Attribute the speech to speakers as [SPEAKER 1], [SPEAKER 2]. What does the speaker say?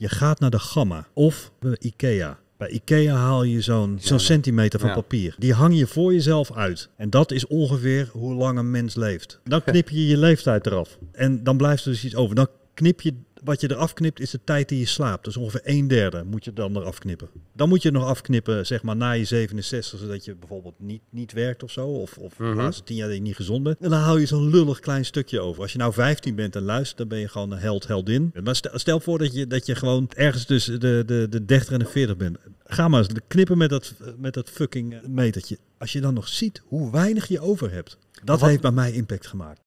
[SPEAKER 1] Je gaat naar de Gamma of Ikea. Bij Ikea haal je zo'n zo'n centimeter van papier. Die hang je voor jezelf uit. En dat is ongeveer hoe lang een mens leeft. Dan knip je je leeftijd eraf. En dan blijft er dus iets over. Dan knip je wat je eraf knipt is de tijd die je slaapt. Dus ongeveer een derde moet je dan eraf knippen. Dan moet je nog afknippen, zeg maar, na je 67, zodat je bijvoorbeeld niet, niet werkt of zo. Of, of de mhm. laatste tien jaar dat je niet gezond bent. En dan hou je zo'n lullig klein stukje over. Als je nou 15 bent en luistert, dan ben je gewoon een held, heldin. Maar stel, stel voor dat je, dat je gewoon ergens tussen de, de, de 30 en de 40 bent. Ga maar knippen met dat, met dat fucking metertje. Als je dan nog ziet hoe weinig je over hebt. Dat heeft bij mij impact gemaakt.